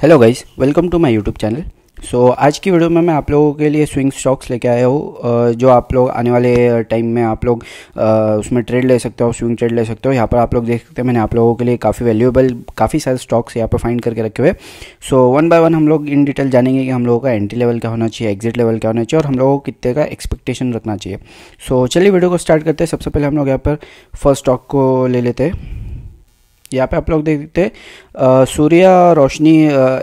hello guys welcome to my YouTube channel so आज की video में मैं आप लोगों के लिए स्विंग स्टॉक्स लेके आया हूँ जो आप लोग आने वाले टाइम में आप लोग उसमें ट्रेड ले सकते हो स्विंग ट्रेड ले सकते हो यहाँ पर आप लोग देख सकते हैं मैंने आप लोगों के लिए काफ़ी वैल्यूएबल काफ़ी सारे स्टॉक्स यहाँ पर फाइंड करके रखे हुए सो वन बाय वन हम लोग इन डिटेल जानेंगे कि हम लोगों का एंट्री लेवल क्या होना चाहिए एग्जिट लेवल क्या होना चाहिए और हम लोगों को कितने का एक्सपेक्टेशन रखना चाहिए सो so, चलिए वीडियो को स्टार्ट करते हैं सबसे पहले हम लोग यहाँ पर फर्स्ट स्टॉक को ले लेते हैं यहाँ पे आप लोग देख सकते हैं सूर्य रोशनी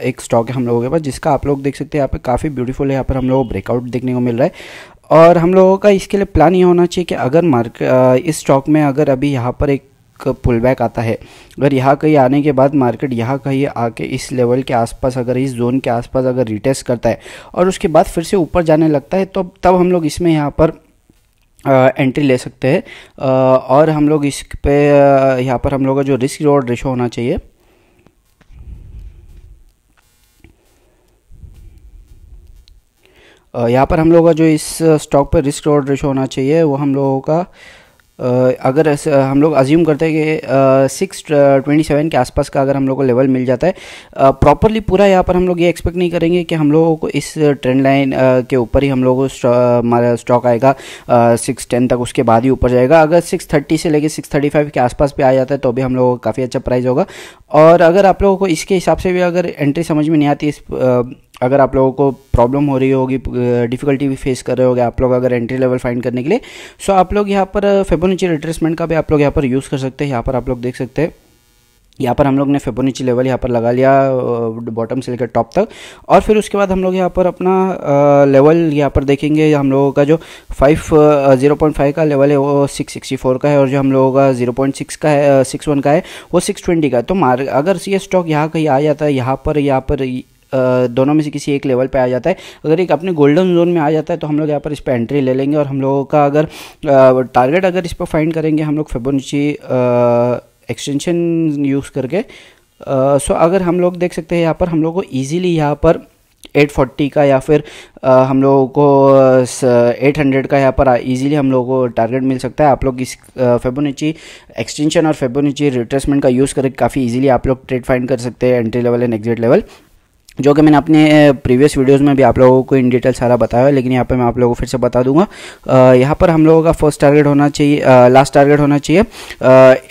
एक स्टॉक है हम लोगों के पास जिसका आप लोग देख सकते हैं यहाँ पे काफ़ी ब्यूटीफुल है यहाँ पर हम लोग को ब्रेकआउट देखने को मिल रहा है और हम लोगों का इसके लिए प्लान ये होना चाहिए कि अगर मार्क इस स्टॉक में अगर अभी यहाँ पर एक पुल बैक आता है अगर यहाँ कहीं आने के बाद मार्केट यहाँ कहीं आके इस लेवल के आसपास अगर इस जोन के आसपास अगर रिटेस्ट करता है और उसके बाद फिर से ऊपर जाने लगता है तो तब हम लोग इसमें यहाँ पर एंट्री ले सकते हैं और हम लोग इस पे यहाँ पर हम लोग का जो रिस्क रिवॉर्ड रेशो होना चाहिए यहाँ पर हम लोग का जो इस स्टॉक पर रिस्क रिवॉर्ड रेशो होना चाहिए वो हम लोगों का अगर ऐसे हम लोग अज्यूम करते हैं कि सिक्स ट्वेंटी सेवन के आसपास का अगर हम लोग को लेवल मिल जाता है प्रॉपरली पूरा यहाँ पर हम लोग ये एक्सपेक्ट नहीं करेंगे कि हम लोगों को इस ट्रेंड लाइन के ऊपर ही हम लोगों को हमारा स्टॉक आएगा सिक्स टेन तक उसके बाद ही ऊपर जाएगा अगर सिक्स थर्टी से लेके सिक्स थर्टी फाइव के आसपास भी आ जाता है तो भी हम लोगों को काफ़ी अच्छा प्राइस होगा और अगर आप लोगों को इसके हिसाब से भी अगर एंट्री समझ में नहीं आती इस अगर आप लोगों को प्रॉब्लम हो रही होगी डिफ़िकल्टी भी फेस कर रहे होगे आप लोग अगर एंट्री लेवल फाइंड करने के लिए सो आप लोग यहाँ पर फेबोनिची रिट्रेसमेंट का भी आप लोग यहाँ पर यूज़ कर सकते हैं यहाँ पर आप लोग देख सकते हैं यहाँ पर हम लोग ने फेबोनिची लेवल यहाँ पर लगा लिया बॉटम से लेकर टॉप तक और फिर उसके बाद हम लोग यहाँ पर अपना लेवल यहाँ पर देखेंगे हम लोगों का जो फाइव जीरो पॉइंट फाइव का लेवल है वो सिक्स सिक्सटी फोर का है और जो हम लोगों का जीरो पॉइंट सिक्स का है सिक्स वन का है वो सिक्स ट्वेंटी का है तो मार अगर ये स्टॉक यहाँ कहीं आ जाता है यहाँ पर यहाँ पर दोनों में से किसी एक लेवल पे आ जाता है अगर एक अपने गोल्डन जोन में आ जाता है तो हम लोग यहाँ पर इस पर एंट्री ले लेंगे और हम लोगों का अगर टारगेट अगर इस पर फाइंड करेंगे हम लोग फेबोनची एक्सटेंशन यूज़ करके सो अगर हम लोग देख सकते हैं यहाँ पर हम लोग को ईजिली यहाँ पर 840 का या फिर आ, हम लोगों को 800 का यहाँ पर इजीली हम लोगों को टारगेट मिल सकता है आप लोग इस फेबोनिची एक्सटेंशन और फेबोनिची रिट्रेसमेंट का यूज़ करके काफ़ी इजीली आप लोग ट्रेड फाइंड कर सकते हैं entry level and exit level जो कि मैंने अपने प्रीवियस वीडियोस में भी आप लोगों को इन डिटेल सारा बताया है लेकिन यहाँ पर मैं आप लोगों को फिर से बता दूंगा यहाँ पर हम लोगों का फर्स्ट टारगेट होना चाहिए लास्ट टारगेट होना चाहिए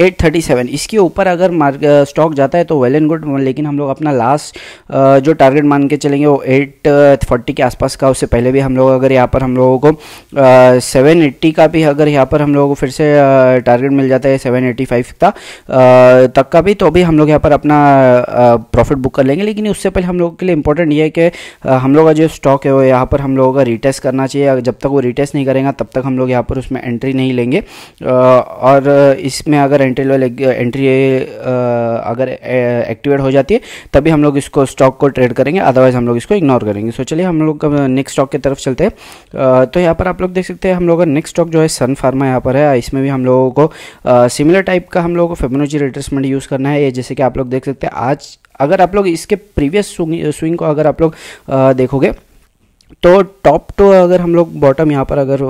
एट थर्टी सेवन इसके ऊपर अगर स्टॉक जाता है तो वेल एंड गुड लेकिन हम लोग अपना लास्ट जो टारगेट मान के चलेंगे वो एट फोर्टी के आसपास का उससे पहले भी हम लोग अगर यहाँ पर हम लोगों को सेवन एट्टी का भी अगर यहाँ पर हम लोगों को फिर से टारगेट मिल जाता है सेवन एट्टी फाइव का तक का भी तो भी हम लोग यहाँ पर अपना प्रॉफिट बुक कर लेंगे लेकिन उससे पहले हम लोग लोग के लिए इंपॉर्टेंट ये है कि हम लोग का जो स्टॉक है वो यहाँ पर हम लोगों का रिटेस्ट करना चाहिए जब तक वो रिटेस्ट नहीं करेगा तब तक हम लोग यहाँ पर उसमें एंट्री नहीं लेंगे और इसमें अगर एंट्री लेवल एंट्री अगर एक्टिवेट हो जाती है तभी हम लोग इसको स्टॉक को ट्रेड करेंगे अदरवाइज हम लोग इसको इग्नोर करेंगे सो चलिए हम लोग नेक्स्ट स्टॉक की तरफ चलते हैं तो यहाँ पर आप लोग देख सकते हैं हम लोग का नेक्स्ट स्टॉक जो है सन फार्मा यहाँ पर है इसमें भी हम लोगों को सिमिलर टाइप का हम लोगों को फेमोनोजी रिट्रेसमेंट यूज़ करना है ये जैसे कि आप लोग देख सकते हैं आज अगर आप लोग इसके प्रीवियस स्विंग को अगर आप लोग देखोगे तो टॉप टू अगर हम लोग बॉटम यहाँ पर अगर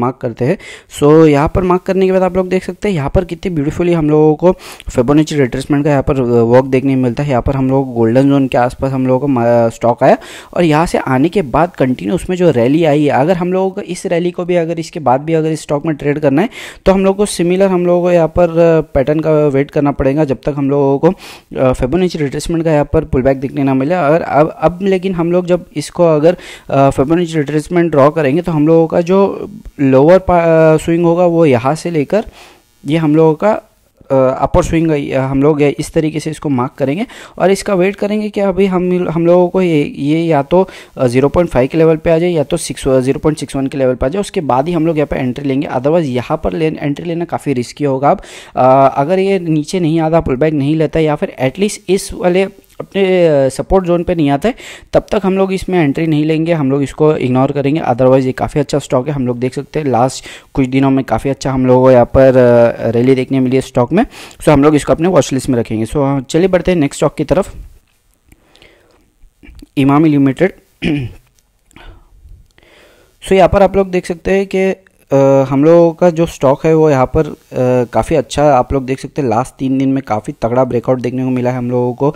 मार्क करते हैं सो यहाँ पर मार्क करने के बाद आप लोग देख सकते हैं यहाँ पर कितनी ब्यूटीफुली हम लोगों को फेबोनिची रिट्रेसमेंट का यहाँ पर वर्क देखने में मिलता है यहाँ पर हम लोग गोल्डन जोन के आसपास हम लोगों को स्टॉक आया और यहाँ से आने के बाद कंटिन्यू उसमें जो रैली आई है अगर हम लोगों को इस रैली को भी अगर इसके बाद भी अगर इस स्टॉक में ट्रेड करना है तो हम लोग को सिमिलर हम लोगों को यहाँ पर पैटर्न का वेट करना पड़ेगा जब तक हम लोगों को फेबोनिची रिट्रेसमेंट का यहाँ पर पुल बैक देखने ना मिले और अब अब लेकिन हम लोग जब इसको अगर फेबोनिच रिट्रेसमेंट ड्रॉ करेंगे तो हम लोगों का जो लोअर स्विंग होगा वो यहाँ से लेकर ये हम लोगों का अपर स्विंग हम लोग इस तरीके से इसको मार्क करेंगे और इसका वेट करेंगे कि अभी हम हम लोगों को ये ये या तो 0.5 के लेवल पे आ जाए या तो six zero point six one के लेवल पे आ जाए उसके बाद ही हम लोग यहाँ पे एंट्री लेंगे अदरवाइज यहाँ पर ले एंट्री लेना काफ़ी रिस्की होगा अब अगर ये नीचे नहीं आता पुल बैक नहीं लेता या फिर एटलीस्ट इस वाले अपने सपोर्ट जोन पे नहीं आता है तब तक हम लोग इसमें एंट्री नहीं लेंगे हम लोग इसको इग्नोर करेंगे अदरवाइज़ ये काफ़ी अच्छा स्टॉक है हम लोग देख सकते हैं लास्ट कुछ दिनों में काफ़ी अच्छा हम लोगों को यहाँ पर रैली देखने मिली है स्टॉक में सो हम लोग इसको अपने वॉच लिस्ट में रखेंगे सो हाँ, चलिए बढ़ते हैं नेक्स्ट स्टॉक की तरफ इमामी लिमिटेड सो so, यहाँ पर आप लोग देख सकते हैं कि हम लोगों का जो स्टॉक है वो यहाँ पर काफ़ी अच्छा आप लोग देख सकते हैं लास्ट तीन दिन में काफ़ी तगड़ा ब्रेकआउट देखने को मिला है हम लोगों को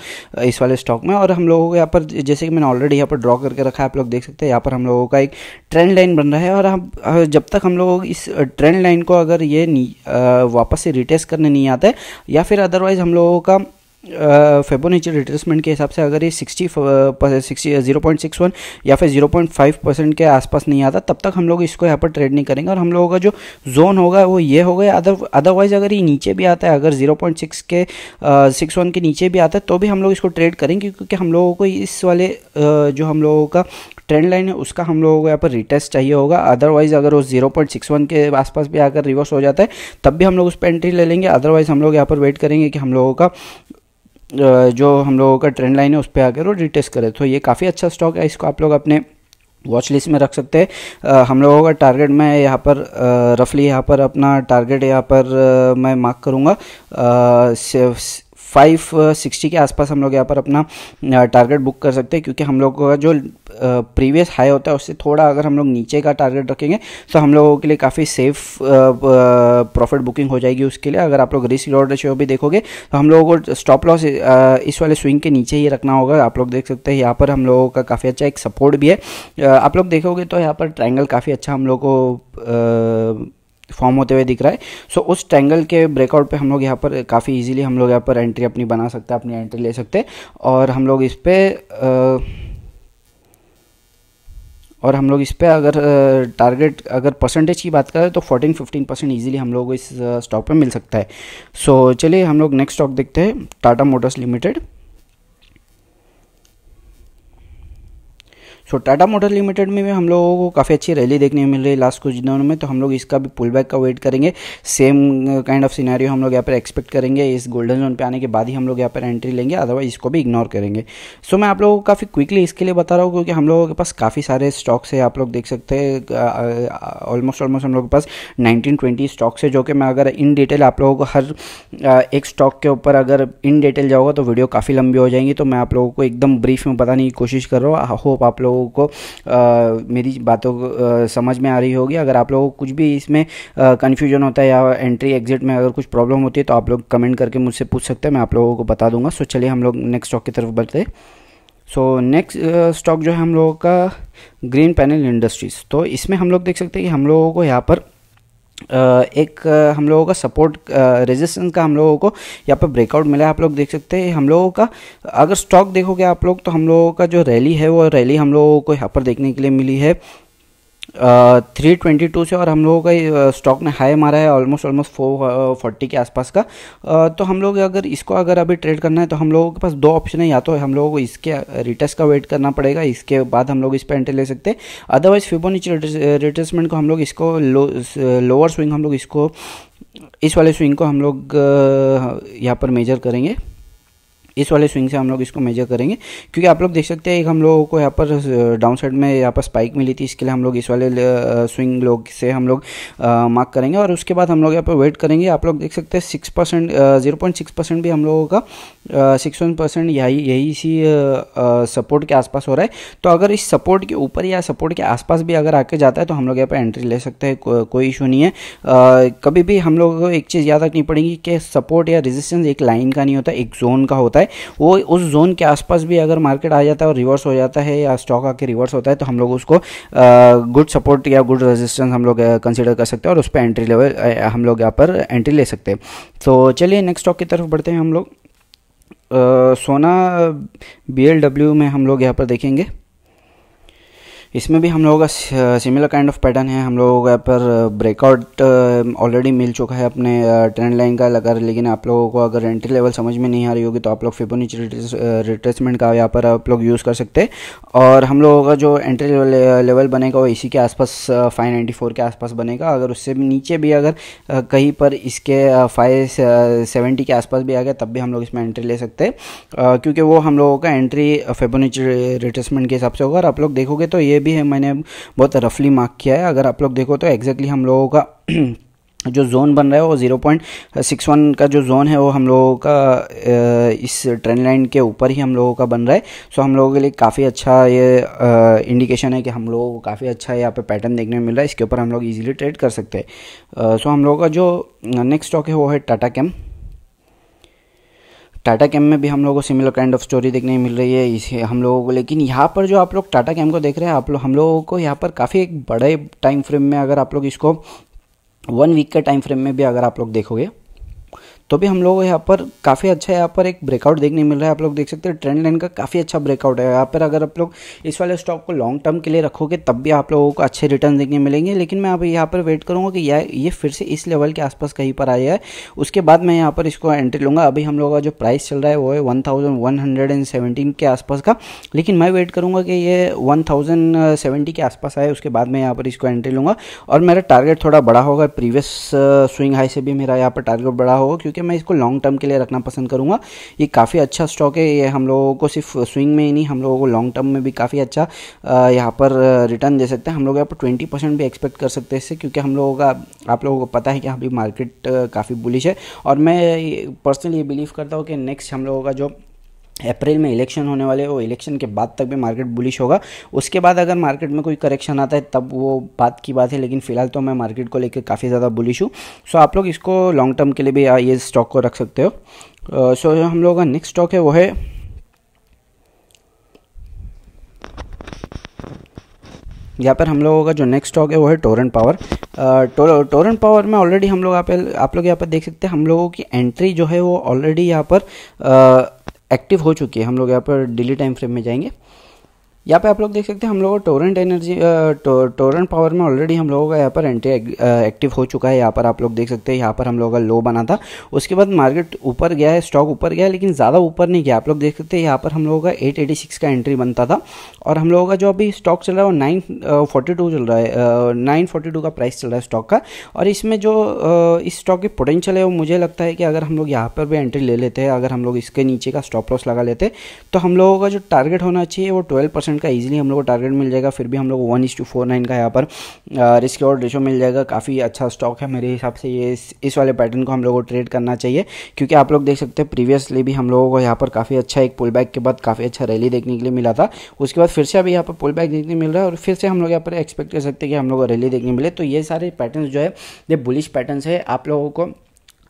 इस वाले स्टॉक में और हम लोगों को यहाँ पर जैसे कि मैंने ऑलरेडी यहाँ पर ड्रॉ करके रखा है आप लोग देख सकते हैं यहाँ पर हम लोगों का एक ट्रेंड लाइन बन रहा है और हम जब तक हम लोग इस ट्रेंड लाइन को अगर ये वापस से रिटेस्ट करने नहीं आता है या फिर अदरवाइज़ हम लोगों का फेबोनेचर रिट्रेसमेंट के हिसाब से अगर ये sixty zero point six one या फिर जीरो पॉइंट फाइव परसेंट के आसपास नहीं आता तब तक हम लोग इसको यहाँ पर ट्रेड नहीं करेंगे और हम लोगों का जो जोन होगा वो ये होगा अदर अदरवाइज अगर ये नीचे भी आता है अगर जीरो पॉइंट सिक्स के सिक्स uh, वन के नीचे भी आता है तो भी हम लोग इसको ट्रेड करेंगे क्योंकि हम लोगों को इस वाले uh, जो हम लोगों का ट्रेंड लाइन है उसका हम लोगों को यहाँ पर रिटेस्ट चाहिए होगा अदरवाइज अगर वो जीरो पॉइंट सिक्स वन के आसपास भी आकर रिवर्स हो जाता है तब भी हम लोग उस पर एंट्री ले लेंगे अदरवाइज हम लोग यहाँ पर वेट करेंगे कि हम लोगों का जो हम लोगों का ट्रेंड लाइन है उस पर आकर और रिटेस्ट करे तो ये काफ़ी अच्छा स्टॉक है इसको आप लोग अपने वॉच लिस्ट में रख सकते हैं हम लोगों का टारगेट मैं यहाँ पर रफली यहाँ पर अपना टारगेट यहाँ पर मैं मार्क करूँगा फाइव सिक्सटी के आसपास हम लोग यहाँ पर अपना टारगेट बुक कर सकते हैं क्योंकि हम लोग का जो प्रीवियस हाई होता है उससे थोड़ा अगर हम लोग नीचे का टारगेट रखेंगे तो हम लोगों के लिए काफ़ी सेफ प्रॉफिट बुकिंग हो जाएगी उसके लिए अगर आप लोग रिस्क लॉर्ड रेशियो भी देखोगे तो हम लोगों को स्टॉप लॉस इस वाले स्विंग के नीचे ही रखना होगा आप लोग देख सकते हैं यहाँ पर हम लोगों का काफ़ी अच्छा एक सपोर्ट भी है आप लोग देखोगे तो यहाँ पर ट्राइंगल काफ़ी अच्छा हम लोग को फॉर्म होते हुए दिख रहा है सो so, उस ट्रैंगल के ब्रेकआउट पे हम लोग यहाँ पर काफ़ी इजीली हम लोग यहाँ पर एंट्री अपनी बना सकते हैं अपनी एंट्री ले सकते हैं और हम लोग इस पर और हम लोग इस पर अगर टारगेट अगर परसेंटेज की बात करें तो 14-15 परसेंट ईजिली हम लोग को इस स्टॉक पे मिल सकता है सो so, चलिए हम लोग नेक्स्ट स्टॉक देखते हैं Tata Motors Limited so Tata Motor Limited में भी हम लोगों को काफ़ी अच्छी रैली देखने मिल रही है लास्ट कुछ दिनों में तो हम लोग इसका भी पुल बैक का वेट करेंगे सेम काइंड ऑफ सीनारी हम लोग यहाँ पर एक्सपेक्ट करेंगे इस गोल्डन जोन पे आने के बाद ही हम लोग यहाँ पर एंट्री लेंगे अदरवाइज इसको भी इग्नोर करेंगे सो so, मैं आप लोगों को काफ़ी क्विकली इसके लिए बता रहा हूँ क्योंकि हम लोगों के पास काफ़ी सारे स्टॉक्स है आप लोग देख सकते हैं ऑलमोस्ट uh, ऑलमोस्ट uh, हम लोग के पास नाइनटीन ट्वेंटी स्टॉक्स है जो कि मैं अगर इन डिटेल आप लोगों को हर uh, एक स्टॉक के ऊपर अगर इन डिटेल जाऊँगा तो वीडियो काफ़ी लंबी हो जाएंगी तो मैं आप लोगों को एकदम ब्रीफ में बताने की कोशिश कर रहा हूँ आई होप आप लोग लोगों को आ, मेरी बातों को समझ में आ रही होगी अगर आप लोगों को कुछ भी इसमें कन्फ्यूजन होता है या एंट्री एग्जिट में अगर कुछ प्रॉब्लम होती है तो आप लोग कमेंट करके मुझसे पूछ सकते हैं मैं आप लोगों को बता दूंगा सो चलिए हम लोग नेक्स्ट स्टॉक की तरफ बढ़ते सो नेक्स्ट स्टॉक जो है हम लोगों का ग्रीन पैनल इंडस्ट्रीज़ तो इसमें हम लोग देख सकते हैं कि हम लोगों को यहाँ पर एक हम लोगों का सपोर्ट रेजिस्टेंस का हम लोगों को यहाँ पर ब्रेकआउट मिला है आप लोग देख सकते हैं हम लोगों का अगर स्टॉक देखोगे आप लोग तो हम लोगों का जो रैली है वो रैली हम लोगों को यहाँ पर देखने के लिए मिली है थ्री ट्वेंटी टू से और हम लोगों का स्टॉक ने हाई मारा है ऑलमोस्ट ऑलमोस्ट फोर फोर्टी के आसपास का तो हम लोग अगर इसको अगर अभी ट्रेड करना है तो हम लोगों के पास दो ऑप्शन है या तो हम लोगों को इसके रिटेस्ट का वेट करना पड़ेगा इसके बाद हम लोग इस पर एंट्री ले सकते हैं अदरवाइज फिबोनिच रिटर्समेंट को हम लोग इसको लोअर स्विंग हम लोग इसको इस वाले स्विंग को हम लोग यहाँ पर मेजर करेंगे इस वाले स्विंग से हम लोग इसको मेजर करेंगे क्योंकि आप लोग देख सकते हैं एक हम लोगों को यहाँ पर डाउन साइड में यहाँ पर स्पाइक मिली थी इसके लिए हम लोग इस वाले स्विंग लोग से हम लोग मार्क करेंगे और उसके बाद हम लोग यहाँ पर वेट करेंगे आप लोग देख सकते हैं six percent zero point six percent भी हम लोगों का सिक्स वन परसेंट यही यही इसी सपोर्ट के आसपास हो रहा है तो अगर इस सपोर्ट के ऊपर या सपोर्ट के आसपास भी अगर आके जाता है तो हम लोग यहाँ पर एंट्री ले सकते हैं को, कोई इशू नहीं है कभी भी हम लोगों को एक चीज़ याद रखनी पड़ेगी कि सपोर्ट या रेजिस्टेंस एक लाइन का नहीं होता एक जोन का होता है है वो उस जोन के आसपास भी अगर मार्केट आ जाता है और रिवर्स हो जाता है या स्टॉक आके रिवर्स होता है तो हम लोग उसको गुड सपोर्ट या गुड रेजिस्टेंस हम लोग कंसिडर कर सकते हैं और उस पर एंट्री लेवल हम लोग यहाँ पर एंट्री ले सकते हैं तो चलिए नेक्स्ट स्टॉक की तरफ बढ़ते हैं हम लोग सोना बी में हम लोग यहाँ पर देखेंगे इसमें भी हम लोगों का सिमिलर काइंड ऑफ पैटर्न है हम लोगों का पर ब्रेकआउट uh, ऑलरेडी uh, मिल चुका है अपने ट्रेंड uh, लाइन का लगा लेकिन आप लोगों को अगर एंट्री लेवल समझ में नहीं आ रही होगी तो आप लोग फिबोनिची रिट्रेसमेंट का यहाँ पर आप लोग यूज़ कर सकते हैं और हम लोगों का जो एंट्री लेवल बनेगा वो इसी के आसपास फाइव नाइन्टी फोर के आसपास बनेगा अगर उससे नीचे भी अगर कहीं पर इसके फाइव सेवेंटी के आसपास भी आ गया तब भी हम लोग इसमें एंट्री ले सकते हैं क्योंकि वो हम लोगों का एंट्री फेबोनिची रिट्रेसमेंट के हिसाब से होगा और आप लोग देखोगे तो ये भी है मैंने बहुत रफली मार्क किया है अगर आप लोग देखो तो एग्जैक्टली हम लोगों का जो जोन बन रहा है वो ज़ीरो पॉइंट सिक्स वन का जो जोन है वो हम लोगों का इस ट्रेंड लाइन के ऊपर ही हम लोगों का बन रहा है सो हम लोगों के लिए काफ़ी अच्छा ये इंडिकेशन है कि हम लोगों को काफ़ी अच्छा यहाँ पे पैटर्न देखने में मिल रहा है इसके ऊपर हम लोग इजीली ट्रेड कर सकते हैं सो हम लोगों का जो नेक्स्ट स्टॉक है वो है टाटा कैम टाटा कैम में भी हम लोगों को सिमिलर काइंड ऑफ स्टोरी देखने मिल रही है इसे हम लोगों को लेकिन यहाँ पर जो आप लोग टाटा कैम को देख रहे हैं आप लोग हम लोगों को यहाँ पर काफ़ी एक बड़े टाइम फ्रेम में अगर आप लोग इसको वन वीक के टाइम फ्रेम में भी अगर आप लोग देखोगे तो भी हम लोग यहाँ पर काफ़ी अच्छा यहाँ पर एक ब्रेकआउट देखने मिल रहा है आप लोग देख सकते हैं ट्रेंड लाइन का काफ़ी अच्छा ब्रेकआउट है यहाँ पर अगर आप लोग इस वाले स्टॉक को लॉन्ग टर्म के लिए रखोगे तब भी आप लोगों को अच्छे रिटर्न देखने मिलेंगे लेकिन मैं अब यहाँ पर वेट करूँगा कि यह ये फिर से इस लेवल के आसपास कहीं पर आया है उसके बाद मैं यहाँ पर इसको एंट्री लूँगा अभी हम लोग का जो प्राइस चल रहा है वो है वन के आसपास का लेकिन मैं वेट करूँगा कि ये वन के आसपास आए उसके बाद मैं यहाँ पर इसको एंट्री लूँगा और मेरा टारगेट थोड़ा बड़ा होगा प्रीवियस स्विंग हाई से भी मेरा यहाँ पर टारगेट बड़ा होगा क्योंकि क्योंकि मैं इसको लॉन्ग टर्म के लिए रखना पसंद करूँगा ये काफ़ी अच्छा स्टॉक है ये हम लोगों को सिर्फ स्विंग में ही नहीं हम लोगों को लॉन्ग टर्म में भी काफ़ी अच्छा यहाँ पर रिटर्न दे सकते हैं हम लोग यहाँ पर ट्वेंटी परसेंट भी एक्सपेक्ट कर सकते हैं इससे क्योंकि हम लोगों का आप लोगों को पता है कि हमारी मार्केट काफ़ी बुलिश है और मैं पर्सनली ये बिलीव करता हूँ कि नेक्स्ट हम लोगों का जो अप्रैल में इलेक्शन होने वाले और इलेक्शन के बाद तक भी मार्केट बुलिश होगा उसके बाद अगर मार्केट में कोई करेक्शन आता है तब वो बात की बात है लेकिन फिलहाल तो मैं मार्केट को लेकर काफ़ी ज़्यादा बुलिश हूँ सो आप लोग इसको लॉन्ग टर्म के लिए भी ये स्टॉक को रख सकते हो सो जो हम लोगों का नेक्स्ट स्टॉक है वो है यहाँ पर हम लोगों का जो नेक्स्ट स्टॉक है वो है टोरेंट पावर टोरेंट पावर में ऑलरेडी हम लोग यहाँ आप लोग यहाँ पर देख सकते हैं हम लोगों की एंट्री जो है वो ऑलरेडी यहाँ पर एक्टिव हो चुकी है हम लोग यहाँ पर डेली टाइम फ्रेम में जाएंगे यहाँ पे आप लोग देख सकते हैं हम लोगों को टोरेंट एनर्जी टोरेंट पावर में ऑलरेडी हम लोगों का यहाँ पर एंटी एक्टिव हो चुका है यहाँ पर आप लोग देख सकते हैं यहाँ पर हम लोगों का लो बना था उसके बाद मार्केट ऊपर गया है स्टॉक ऊपर गया लेकिन ज़्यादा ऊपर नहीं गया आप लोग देख सकते हैं यहाँ पर हम लोगों का एट का एंट्री बनता था और हम लोगों का जो अभी स्टॉक चल रहा है वो नाइन चल रहा है नाइन का प्राइस चल रहा है स्टॉक का और इसमें जो इस स्टॉक की पोटेंशियल है वो मुझे लगता है कि अगर हम लोग यहाँ पर भी एंट्री ले लेते हैं अगर हम लोग इसके नीचे का स्टॉप लॉस लगा लेते तो हम लोगों का जो टारगेट होना चाहिए वो ट्वेल्व परसेंट का इजीली हम लोग को टारगेट मिल जाएगा फिर भी हम लोग वन इस टू फोर नाइन का यहाँ पर रिस्क uh, और रेशो मिल जाएगा काफ़ी अच्छा स्टॉक है मेरे हिसाब से ये इस, वाले पैटर्न को हम लोग को ट्रेड करना चाहिए क्योंकि आप लोग देख सकते हैं प्रीवियसली भी हम लोगों को यहाँ पर काफ़ी अच्छा एक पुल बैक के बाद काफ़ी अच्छा रैली देखने के लिए मिला था उसके बाद फिर से अभी यहाँ पर पुल बैक देखने मिल रहा है और फिर से हम लोग यहाँ पर एक्सपेक्ट कर सकते हैं कि हम लोग को रैली देखने मिले तो ये सारे पैटर्न जो है ये बुलिश पैटर्न है आप लोगों को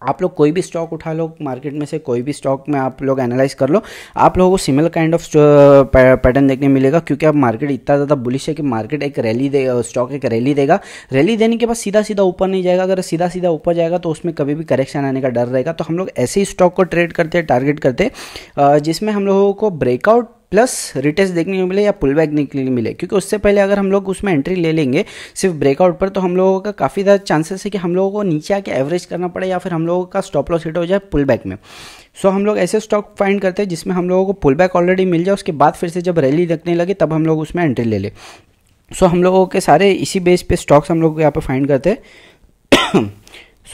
आप लोग कोई भी स्टॉक उठा लो मार्केट में से कोई भी स्टॉक में आप लोग एनालाइज कर लो आप लोगों को सिमिलर काइंड ऑफ पैटर्न देखने मिलेगा क्योंकि अब मार्केट इतना ज़्यादा बुलिश है कि मार्केट एक रैली दे स्टॉक uh, एक रैली देगा रैली देने के बाद सीधा सीधा ऊपर नहीं जाएगा अगर सीधा सीधा ऊपर जाएगा तो उसमें कभी भी करेक्शन आने का डर रहेगा तो हम लोग ऐसे ही स्टॉक को ट्रेड करते टारगेट करते uh, जिसमें हम लोगों को ब्रेकआउट प्लस रिटेस्ट देखने को मिले या पुल बैक देखने के मिले क्योंकि उससे पहले अगर हम लोग उसमें एंट्री ले लेंगे सिर्फ ब्रेकआउट पर तो हम लोगों का काफ़ी ज़्यादा चांसेस है कि हम लोगों को नीचे आके एवरेज करना पड़े या फिर हम लोगों का स्टॉप लॉस हिट हो जाए पुल बैक में सो so, हम लोग ऐसे स्टॉक फाइंड करते हैं जिसमें हम लोगों को पुल बैक ऑलरेडी मिल जाए उसके बाद फिर से जब रैली रखने लगे तब हम लोग उसमें एंट्री ले लें सो so, हम लोगों के सारे इसी बेस पे स्टॉक्स हम लोग यहाँ पर फाइंड करते हैं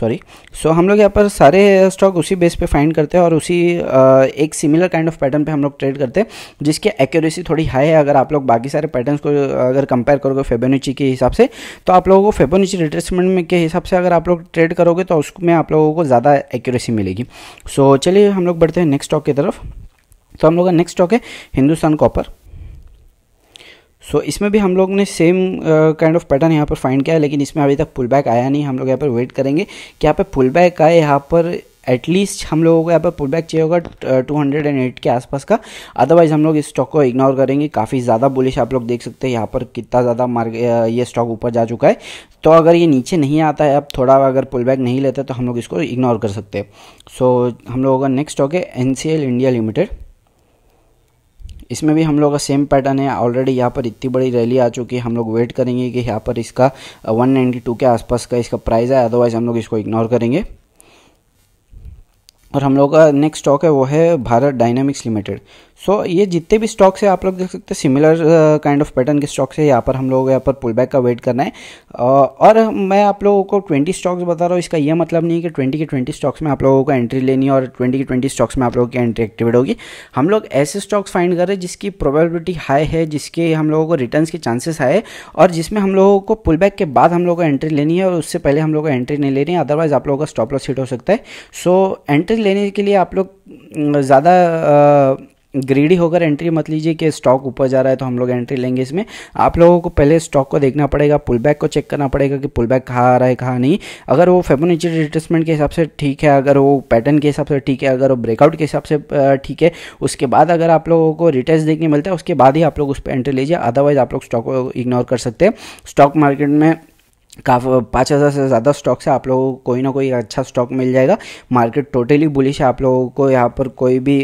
सॉरी सो हम लोग यहाँ पर सारे स्टॉक उसी बेस पे फाइंड करते हैं और उसी एक सिमिलर काइंड ऑफ पैटर्न पे हम लोग ट्रेड करते हैं जिसकी एक्यूरेसी थोड़ी हाई है अगर आप लोग बाकी सारे पैटर्न्स को अगर कंपेयर करोगे फेबोनिची के हिसाब से तो आप लोगों को फेबोनिची रिट्रेसमेंट के हिसाब से अगर आप लोग ट्रेड करोगे तो उसमें आप लोगों को ज़्यादा एक्यूरेसी मिलेगी सो so, चलिए हम लोग बढ़ते हैं नेक्स्ट स्टॉक की तरफ तो हम लोग का नेक्स्ट स्टॉक है हिंदुस्तान कॉपर सो so, इसमें भी हम लोग ने सेम काइंड ऑफ पैटर्न यहाँ पर फाइंड किया है लेकिन इसमें अभी तक पुल बैक आया नहीं हम लोग यहाँ पर वेट करेंगे कि यहाँ पर पुल बैक आए यहाँ पर एटलीस्ट हम लोगों को यहाँ पर बैक चाहिए होगा टू हंड्रेड एंड एट के आसपास का अदरवाइज हम लोग इस स्टॉक को इग्नोर करेंगे काफ़ी ज़्यादा बुलिश आप लोग देख सकते हैं यहाँ पर कितना ज़्यादा मार्ग uh, ये स्टॉक ऊपर जा चुका है तो अगर ये नीचे नहीं आता है अब थोड़ा अगर पुल बैक नहीं लेता तो हम लोग इसको इग्नोर कर सकते हैं सो so, हम लोगों का नेक्स्ट स्टॉक है एन इंडिया लिमिटेड इसमें भी हम लोग का सेम पैटर्न है ऑलरेडी यहाँ पर इतनी बड़ी रैली आ चुकी है हम लोग वेट करेंगे कि यहाँ पर इसका 192 uh, के आसपास का इसका प्राइस है अदरवाइज़ हम लोग इसको इग्नोर करेंगे और हम लोग का नेक्स्ट स्टॉक है वो है Bharat Dynamics Limited so so, ये जितने भी स्टॉक्स है आप लोग देख सकते हैं सिमिलर काइंड ऑफ पैटर्न के स्टॉक्स है यहाँ पर हम लोग यहाँ पर पुल बैक का वेट करना है uh, और मैं आप लोगों को 20 स्टॉक्स बता रहा हूँ इसका यह मतलब नहीं है कि 20 के 20 स्टॉक्स में आप लोगों को एंट्री लेनी है और 20 के 20 स्टॉक्स में आप लोगों की एंट्री एक्टिवेट होगी हम लोग ऐसे स्टॉक्स फाइंड कर रहे हैं जिसकी प्रोबेबिलिटी हाई है जिसके हम लोगों को रिटर्न के चांसेस हाई है और जिसमें हम लोगों को पुल बैक के बाद हम लोग को एंट्री लेनी है और उससे पहले हम लोग को एंट्री नहीं लेनी है अदरवाइज आप लोगों का स्टॉप लॉस हिट हो सकता है सो एंट्री लेने के लिए आप लोग mm, ज़्यादा uh, ग्रीडी होकर एंट्री मत लीजिए कि स्टॉक ऊपर जा रहा है तो हम लोग एंट्री लेंगे इसमें आप लोगों को पहले स्टॉक को देखना पड़ेगा पुल बैक को चेक करना पड़ेगा कि पुल बैक कहाँ आ रहा है कहाँ नहीं अगर वो फेबोनिची रिट्रेसमेंट के हिसाब से ठीक है अगर वो पैटर्न के हिसाब से ठीक है अगर वो ब्रेकआउट के हिसाब से ठीक है उसके बाद अगर आप लोगों को रिटेस्ट देखने मिलता है उसके बाद ही आप लोग उस पर एंट्री लीजिए अदरवाइज आप लोग स्टॉक को इग्नोर कर सकते हैं स्टॉक मार्केट में काफ़ी पाँच हज़ार से ज़्यादा स्टॉक से आप लोगों को कोई ना कोई अच्छा स्टॉक मिल जाएगा मार्केट टोटली बुलिश है आप लोगों को यहाँ पर कोई भी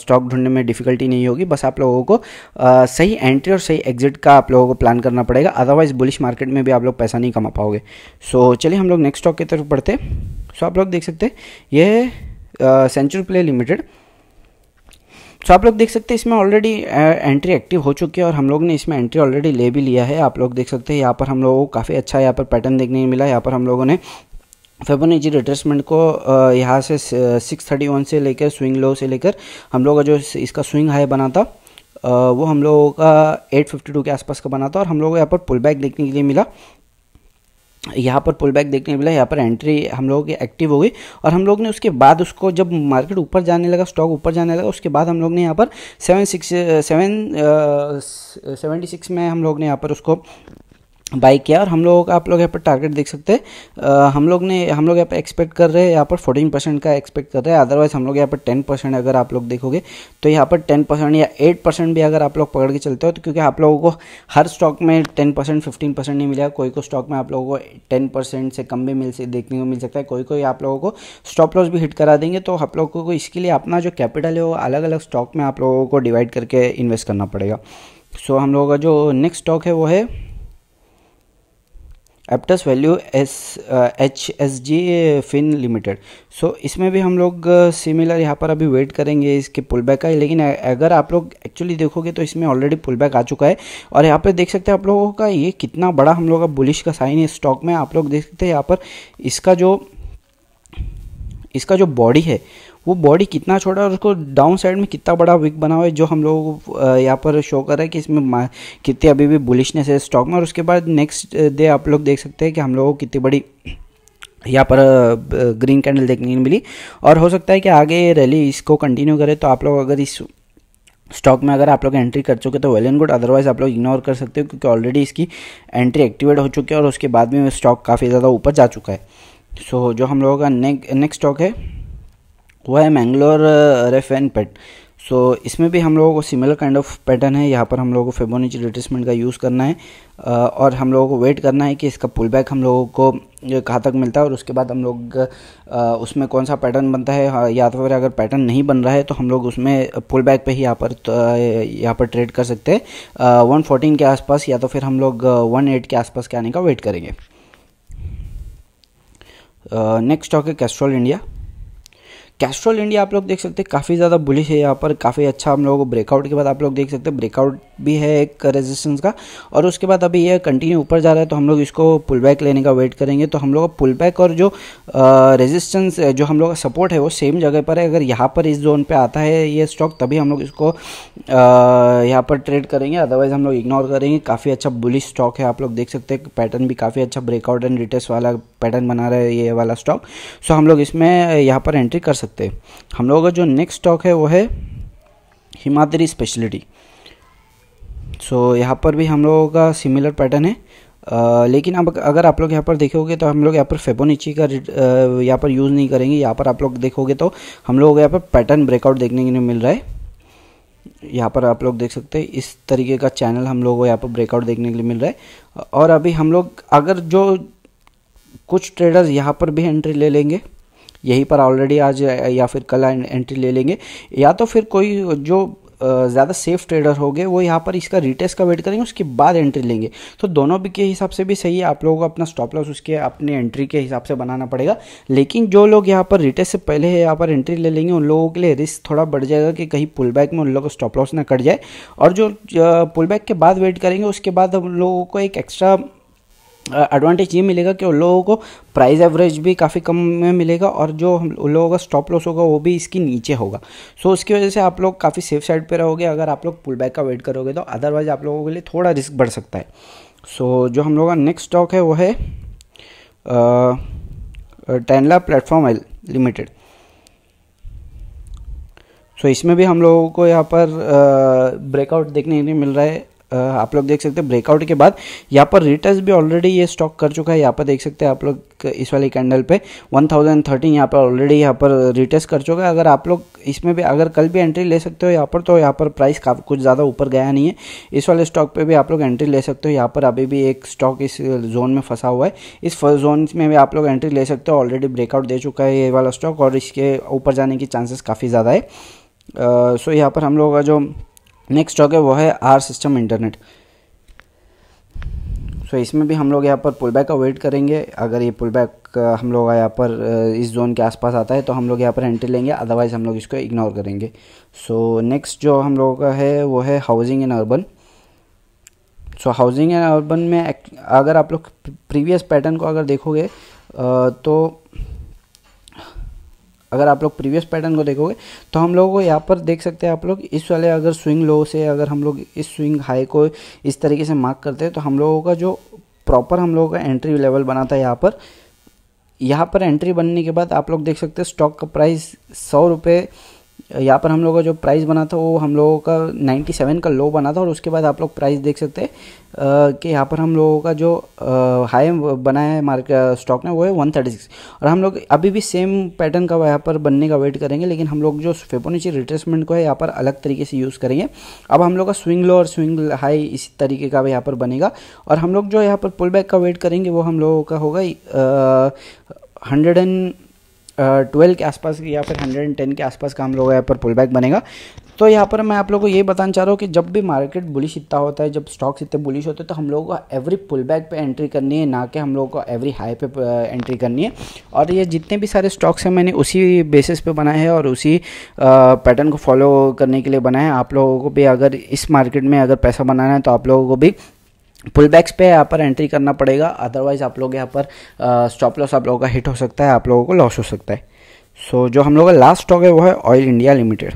स्टॉक ढूंढने में डिफ़िकल्टी नहीं होगी बस आप लोगों को आ, सही एंट्री और सही एग्जिट का आप लोगों को प्लान करना पड़ेगा अदरवाइज़ बुलिश मार्केट में भी आप लोग पैसा नहीं कमा पाओगे सो चलिए हम लोग नेक्स्ट स्टॉक की तरफ बढ़ते सो आप लोग देख सकते हैं ये सेंचुरी प्ले लिमिटेड सो तो आप लोग देख सकते हैं इसमें ऑलरेडी एंट्री एक्टिव हो चुकी है और हम लोग ने इसमें एंट्री ऑलरेडी ले भी लिया है आप लोग देख सकते हैं यहाँ पर हम लोगों को काफ़ी अच्छा यहाँ पर पैटर्न देखने को मिला यहाँ पर हम लोगों ने फेबोनेजी रिट्रेसमेंट को यहाँ से सिक्स थर्टी वन से लेकर स्विंग लो से लेकर हम लोग का जो इसका स्विंग हाई बना था वो हम लोगों का एट फिफ्टी टू के आसपास का बना था और हम लोगों को यहाँ पर पुल बैक देखने के लिए मिला यहाँ पर पुल बैक देखने मिला यहाँ पर एंट्री हम लोगों की एक्टिव हो गई और हम लोग ने उसके बाद उसको जब मार्केट ऊपर जाने लगा स्टॉक ऊपर जाने लगा उसके बाद हम लोग ने यहाँ पर seven six seven seventy six में हम लोग ने यहाँ पर उसको बाई किया और हम लोगों का आप लोग यहाँ पर टारगेट देख सकते हैं हम लोग ने हम लोग यहाँ पर एक्सपेक्ट कर रहे हैं यहाँ पर फोर्टीन परसेंट का एक्सपेक्ट कर रहे हैं अदरवाइज हम लोग यहाँ पर टेन परसेंट अगर आप लोग देखोगे तो यहाँ पर टेन परसेंट या एट परसेंट भी अगर आप लोग पकड़ के चलते हो तो क्योंकि आप लोगों को हर स्टॉक में टेन परसेंट फिफ्टीन परसेंट नहीं मिलेगा कोई को स्टॉक में आप लोगों को टेन परसेंट से कम भी मिल से देखने को मिल सकता है कोई कोई आप लोगों को स्टॉप लॉस भी हिट करा देंगे तो आप लोगों को इसके लिए अपना जो कैपिटल है वो अलग अलग स्टॉक में आप लोगों को डिवाइड करके इन्वेस्ट करना पड़ेगा सो हम लोगों का जो नेक्स्ट स्टॉक है वो है Aptus Value S H S G Fin Limited so इसमें भी हम लोग सिमिलर uh, यहाँ पर अभी वेट करेंगे इसके पुल बैक का लेकिन अगर आप लोग एक्चुअली देखोगे तो इसमें ऑलरेडी पुल बैक आ चुका है और यहाँ पर देख सकते हैं आप लोगों का ये कितना बड़ा हम लोग का बुलिश का साइन है स्टॉक में आप लोग देख सकते हैं यहाँ पर इसका जो इसका जो बॉडी है वो बॉडी कितना छोटा और उसको डाउन साइड में कितना बड़ा विक बना हुआ है जो हम लोगों को यहाँ पर शो कर रहे है कि इसमें कितनी अभी भी बुलिशनेस है स्टॉक में और उसके बाद नेक्स्ट डे आप लोग देख सकते हैं कि हम लोगों को कितनी बड़ी यहाँ पर ग्रीन कैंडल देखने को मिली और हो सकता है कि आगे रैली इसको कंटिन्यू करे तो आप लोग अगर इस स्टॉक में अगर आप लोग एंट्री कर चुके तो वेल एंड गुड अदरवाइज आप लोग इग्नोर कर सकते हो क्योंकि ऑलरेडी इसकी एंट्री एक्टिवेट हो चुकी है और उसके बाद में स्टॉक काफ़ी ज़्यादा ऊपर जा चुका है सो so, जो हम लोगों का नेक्स्ट स्टॉक है वो है Mangalore Ref N Pet so so, इसमें भी हम लोगों को सिमिलर काइंड ऑफ पैटर्न है यहाँ पर हम लोगों को फेबोनिची रिट्रेसमेंट का यूज़ करना है uh, और हम लोगों को वेट करना है कि इसका पुल बैक हम लोगों को uh, कहाँ तक मिलता है और उसके बाद हम लोग uh, उसमें कौन सा पैटर्न बनता है हाँ, या तो फिर अगर पैटर्न नहीं बन रहा है तो हम लोग उसमें पुल बैक पर ही यहाँ पर तो यहाँ पर ट्रेड कर सकते हैं वन फोर्टीन के आसपास या तो फिर हम लोग वन एट के आसपास के आने का वेट करेंगे नेक्स्ट स्टॉक है कैस्ट्रॉल इंडिया कैस्ट्रोल इंडिया आप लोग देख सकते हैं काफ़ी ज़्यादा बुलिश है यहाँ पर काफ़ी अच्छा हम लोगों को ब्रेकआउट के बाद आप लोग देख सकते हैं ब्रेकआउट भी है एक रेजिस्टेंस का और उसके बाद अभी ये कंटिन्यू ऊपर जा रहा है तो हम लोग इसको पुल बैक लेने का वेट करेंगे तो हम लोग पुल बैक और जो रेजिस्टेंस जो हम लोग का सपोर्ट है वो सेम जगह पर है अगर यहाँ पर इस जोन पर आता है ये स्टॉक तभी हम लोग इसको यहाँ पर ट्रेड करेंगे अदरवाइज़ हम लोग इग्नोर करेंगे काफ़ी अच्छा बुलिश स्टॉक है आप लोग देख सकते हैं पैटर्न भी काफ़ी अच्छा ब्रेकआउट एंड रिटेस्ट वाला पैटर्न बना रहा है ये वाला स्टॉक सो हम लोग इसमें यहाँ पर एंट्री कर सकते सकते हम लोगों का जो नेक्स्ट स्टॉक है वो है हिमाद्री स्पेशलिटी सो यहाँ पर भी हम लोगों का सिमिलर पैटर्न है आ, लेकिन अब अगर आप लोग यहाँ पर देखोगे तो हम लोग यहाँ पर फेबोनिची का यहाँ पर यूज़ नहीं करेंगे यहाँ पर आप लोग देखोगे तो हम लोगों को यहाँ पर पैटर्न ब्रेकआउट देखने के लिए मिल रहा है यहाँ पर आप लोग देख सकते हैं इस तरीके का चैनल हम लोगों को यहाँ पर ब्रेकआउट देखने के लिए मिल रहा है और अभी हम लोग अगर जो कुछ ट्रेडर्स यहाँ पर भी एंट्री ले लेंगे यहीं पर ऑलरेडी आज या फिर कल एंट्री ले लेंगे या तो फिर कोई जो ज़्यादा सेफ ट्रेडर हो गए वो यहाँ पर इसका रिटेस्ट का वेट करेंगे उसके बाद एंट्री लेंगे तो दोनों भी के हिसाब से भी सही है आप लोगों को अपना स्टॉप लॉस उसके अपने एंट्री के हिसाब से बनाना पड़ेगा लेकिन जो लोग यहाँ पर रिटेस्ट से पहले यहाँ पर एंट्री ले लेंगे उन लोगों के लिए रिस्क थोड़ा बढ़ जाएगा कि कहीं पुल बैक में उन लोगों का स्टॉप लॉस ना कट जाए और जो पुल बैक के बाद वेट करेंगे उसके बाद हम लोगों को एक एक्स्ट्रा एडवांटेज ये मिलेगा कि उन लोगों को प्राइस एवरेज भी काफ़ी कम में मिलेगा और जो हम उन लोगों का स्टॉप लॉस होगा वो भी इसकी नीचे होगा सो so, उसकी वजह से आप लोग काफ़ी सेफ साइड पे रहोगे अगर आप लोग पुल बैक का वेट करोगे तो अदरवाइज आप लोगों के लिए थोड़ा रिस्क बढ़ सकता है सो so, जो हम लोग का नेक्स्ट स्टॉक है वो है Tanla Platform L Limited so इसमें भी हम लोगों को यहाँ पर ब्रेकआउट देखने के लिए मिल रहा है आप लोग देख सकते हैं ब्रेकआउट के बाद यहाँ पर रिटर्स भी ऑलरेडी ये स्टॉक कर चुका है यहाँ पर देख सकते हैं आप लोग इस वाले कैंडल पे 1013 यहाँ पर ऑलरेडी यहाँ पर रिटेस्ट कर चुका है अगर आप लोग इसमें भी अगर कल भी एंट्री ले सकते हो यहाँ पर तो यहाँ पर प्राइस काफ़ी कुछ ज़्यादा ऊपर गया नहीं है इस वाले स्टॉक पर भी आप लोग एंट्री ले सकते हो यहाँ पर अभी भी एक स्टॉक इस जोन में फंसा हुआ है इस जोन में भी आप लोग एंट्री ले सकते हो ऑलरेडी ब्रेकआउट दे चुका है ये वाला स्टॉक और इसके ऊपर जाने की चांसेस काफ़ी ज़्यादा है सो यहाँ पर हम लोग का जो नेक्स्ट हो गया वो है आर सिस्टम इंटरनेट सो इसमें भी हम लोग यहाँ पर पुल बैक वेट करेंगे अगर ये पुल बैक हम लोग यहाँ पर इस जोन के आसपास आता है तो हम लोग यहाँ पर एंट्री लेंगे अदरवाइज़ हम लोग इसको इग्नोर करेंगे सो so, नेक्स्ट जो हम लोगों का है वो है Housing and Urban so Housing and Urban में अगर आप लोग प्रीवियस पैटर्न को अगर देखोगे तो अगर आप लोग प्रीवियस पैटर्न को देखोगे तो हम लोगों को यहाँ पर देख सकते हैं आप लोग इस वाले अगर स्विंग लो से अगर हम लोग इस स्विंग हाई को इस तरीके से मार्क करते हैं तो हम लोगों का जो प्रॉपर हम लोगों का एंट्री लेवल बना था यहाँ पर यहाँ पर एंट्री बनने के बाद आप लोग देख सकते हैं स्टॉक का प्राइस सौ रुपये यहाँ पर हम लोग का जो प्राइस बना था वो हम लोगों का 97 का लो बना था और उसके बाद आप लोग प्राइस देख सकते हैं कि यहाँ पर हम लोगों का जो हाई बनाया है मार्केट स्टॉक ने वो है 136 और हम लोग अभी भी सेम पैटर्न का यहाँ पर बनने का वेट करेंगे लेकिन हम लोग जो फेपोनीची रिट्रेसमेंट को है यहाँ पर अलग तरीके से यूज़ करेंगे अब हम लोग का स्विंग लो और स्विंग हाई इसी तरीके का यहाँ पर बनेगा और हम लोग जो यहाँ पर पुल बैक का वेट करेंगे वो हम लोगों का होगा हंड्रेड एंड ट्वेल्व के आसपास या फिर हंड्रेड एंड टेन के आसपास का हम लोग यहाँ पर पुल बैक बनेगा तो यहाँ पर मैं आप लोगों को ये बताना चाह रहा हूँ कि जब भी मार्केट बुलिश इतना होता है जब स्टॉक्स इतने बुलिश होते हैं तो हम लोगों को एवरी पुल बैक पर एंट्री करनी है ना कि हम लोगों को एवरी हाई पे एंट्री करनी है और ये जितने भी सारे स्टॉक्स हैं मैंने उसी बेसिस पे बनाए हैं और उसी पैटर्न को फॉलो करने के लिए बनाए हैं आप लोगों को भी अगर इस मार्केट में अगर पैसा बनाना है तो आप लोगों को भी पुल बैक्स पे यहाँ पर एंट्री करना पड़ेगा अदरवाइज़ आप लोग यहाँ पर स्टॉप लॉस आप लोगों का हिट हो सकता है आप लोगों को लॉस हो सकता है सो so, जो हम लोग का लास्ट स्टॉक है वो है Oil India Limited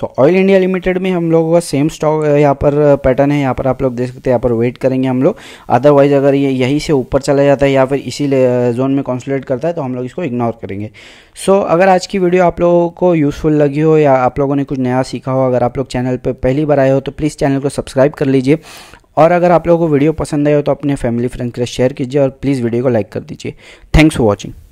so Oil India Limited में हम लोगों का सेम स्टॉक यहाँ पर पैटर्न है यहाँ पर आप लोग देख सकते हैं यहाँ पर वेट करेंगे हम लोग अदरवाइज अगर ये यहीं से ऊपर चला जाता है या फिर इसी जोन में कॉन्सुलेट करता है तो हम लोग इसको इग्नोर करेंगे सो so, अगर आज की वीडियो आप लोगों को यूज़फुल लगी हो या आप लोगों ने कुछ नया सीखा हो अगर आप लोग चैनल पर पहली बार आए हो तो प्लीज़ चैनल को सब्सक्राइब कर लीजिए और अगर आप लोगों को वीडियो पसंद आया हो तो अपने फैमिली फ्रेंड के साथ शेयर कीजिए और प्लीज़ वीडियो को लाइक कर दीजिए थैंक्स फॉर वॉचिंग